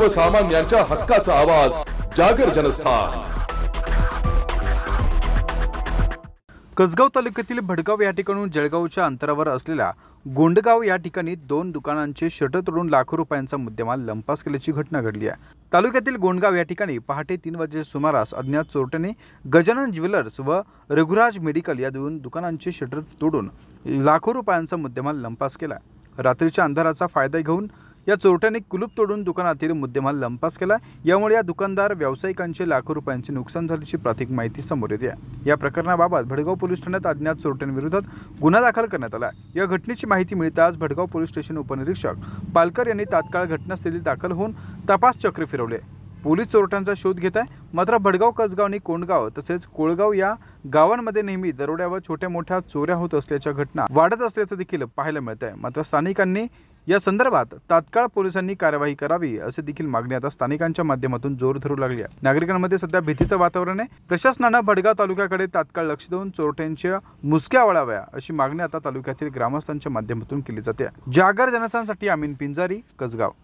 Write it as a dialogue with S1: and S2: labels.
S1: सर्वसामान्यांच्या हक्काचा आवाज जागर जनस्थान कसगाव तालुक्यातील भडगाव या ठिकाणून जळगावच्या अंतरावर असलेल्या गोंडगाव या ठिकाणी दोन दुकानांचे शटर तोडून लाखो रुपयांचा मुद्देमाल लंपास केल्याची घटना घडली आहे तालुक्यातील गोंडगाव या ठिकाणी पहाटे तीन वाजे सुमारास अज्ञात चोरट्याने गजानन ज्वेलर्स व रघुराज मेडिकल या दोन दुकानांचे शटर तोडून लाखो रुपयांचा मुद्देमाल लंपास केला रात्रीच्या अंधाराचा फायदा घेऊन या चोरट्याने कुलूप तोडून दुकानातील मुद्देमाल लंपास केला यामुळे या दुकानदार व्यावसायिकांचे लाखो रुपयांचे नुकसान झाल्याची प्राथमिक माहिती समोर येते या प्रकरणाबाबत भडगाव पोलीस ठाण्यात अज्ञात चोरट्यांविरोधात गुन्हा दाखल करण्यात आला या घटनेची माहिती मिळताच भडगाव पोलीस स्टेशन उपनिरीक्षक पालकर यांनी तात्काळ घटनास्थळी दाखल होऊन तपास चक्र फिरवले पोलीस चोरट्यांचा शोध घेत आहे मात्र भडगाव कसगाव आणि कोंडगाव तसेच कोळगाव या गावांमध्ये नेहमी दरोड्यावर छोट्या मोठ्या चोऱ्या होत असल्याच्या घटना वाढत असल्याचं देखील पाहायला मिळत आहे मात्र स्थानिकांनी या संदर्भात तात्काळ पोलिसांनी कारवाई करावी असे देखील मागणी आता स्थानिकांच्या माध्यमातून जोर धरू लागली आहे नागरिकांमध्ये सध्या भीतीचं वातावरण आहे प्रशासनानं भडगाव तालुक्याकडे तात्काळ लक्ष देऊन चोरट्यांच्या मुसक्या वळाव्या अशी मागणी आता तालुक्यातील ग्रामस्थांच्या माध्यमातून केली जाते जागर जनसांसाठी आमीन पिंजारी कसगाव